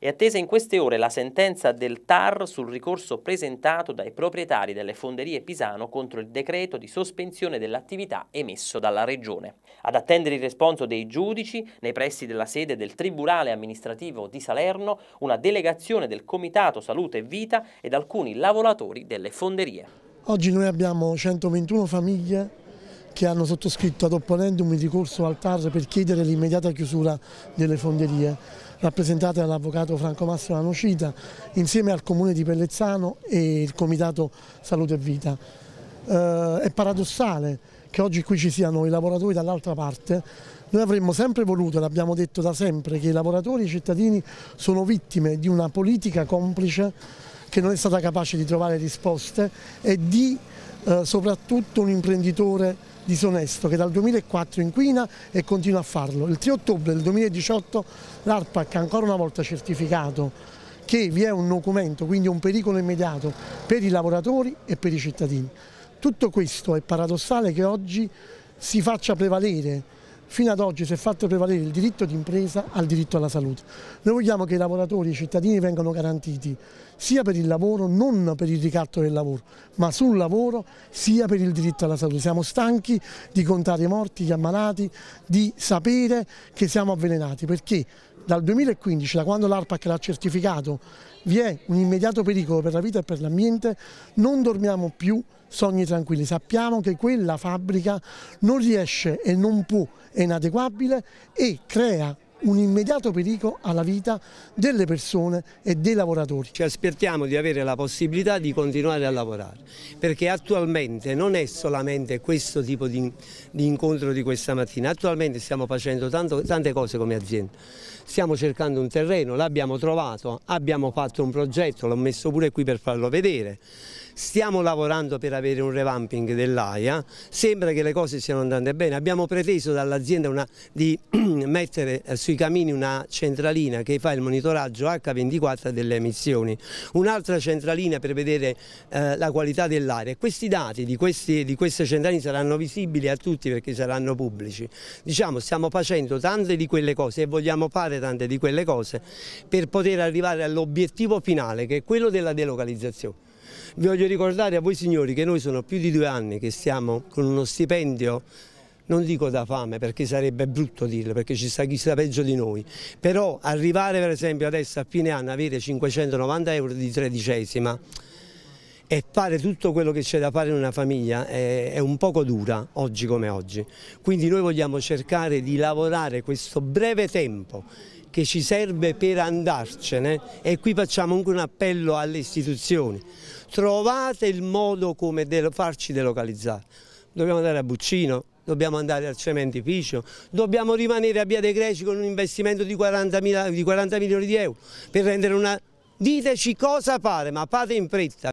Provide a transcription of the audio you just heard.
È attesa in queste ore la sentenza del TAR sul ricorso presentato dai proprietari delle fonderie Pisano contro il decreto di sospensione dell'attività emesso dalla Regione. Ad attendere il responso dei giudici, nei pressi della sede del Tribunale amministrativo di Salerno, una delegazione del Comitato Salute e Vita ed alcuni lavoratori delle fonderie. Oggi noi abbiamo 121 famiglie che hanno sottoscritto ad opponendum il ricorso al TAR per chiedere l'immediata chiusura delle fonderie rappresentate dall'avvocato Franco Massimo Cita, insieme al Comune di Pellezzano e il Comitato Salute e Vita. Eh, è paradossale che oggi qui ci siano i lavoratori dall'altra parte, noi avremmo sempre voluto, l'abbiamo detto da sempre, che i lavoratori e i cittadini sono vittime di una politica complice che non è stata capace di trovare risposte e di eh, soprattutto un imprenditore disonesto che dal 2004 inquina e continua a farlo. Il 3 ottobre del 2018 l'ARPAC ha ancora una volta certificato che vi è un documento, quindi un pericolo immediato per i lavoratori e per i cittadini. Tutto questo è paradossale che oggi si faccia prevalere fino ad oggi si è fatto prevalere il diritto d'impresa al diritto alla salute. Noi vogliamo che i lavoratori e i cittadini vengano garantiti sia per il lavoro, non per il ricatto del lavoro, ma sul lavoro sia per il diritto alla salute. Siamo stanchi di contare i morti, gli ammalati, di sapere che siamo avvelenati, perché dal 2015, da quando l'ARPAC l'ha certificato, vi è un immediato pericolo per la vita e per l'ambiente, non dormiamo più sogni tranquilli, sappiamo che quella fabbrica non riesce e non può, è inadeguabile e crea un immediato pericolo alla vita delle persone e dei lavoratori. Ci aspettiamo di avere la possibilità di continuare a lavorare, perché attualmente non è solamente questo tipo di, di incontro di questa mattina, attualmente stiamo facendo tanto, tante cose come azienda, stiamo cercando un terreno, l'abbiamo trovato, abbiamo fatto un progetto, l'ho messo pure qui per farlo vedere, stiamo lavorando per avere un revamping dell'AIA, sembra che le cose stiano andando bene, abbiamo preteso dall'azienda di mettere eh, sui camini una centralina che fa il monitoraggio H24 delle emissioni, un'altra centralina per vedere eh, la qualità dell'aria. Questi dati di, questi, di queste centraline saranno visibili a tutti perché saranno pubblici. Diciamo stiamo facendo tante di quelle cose e vogliamo fare tante di quelle cose per poter arrivare all'obiettivo finale che è quello della delocalizzazione. Vi voglio ricordare a voi signori che noi sono più di due anni che stiamo con uno stipendio non dico da fame perché sarebbe brutto dirlo, perché ci sta chi sta peggio di noi, però arrivare per esempio adesso a fine anno avere 590 euro di tredicesima e fare tutto quello che c'è da fare in una famiglia è, è, un poco dura oggi come oggi. Quindi noi vogliamo cercare di lavorare questo breve tempo che ci serve per andarcene e qui facciamo anche un appello alle istituzioni. Trovate il modo come de farci delocalizzare. Dobbiamo andare a Buccino, dobbiamo andare al cementificio, dobbiamo rimanere a Via dei Greci con un investimento di 40, di 40 milioni di euro per rendere una... Diteci cosa fare, ma fate in fretta.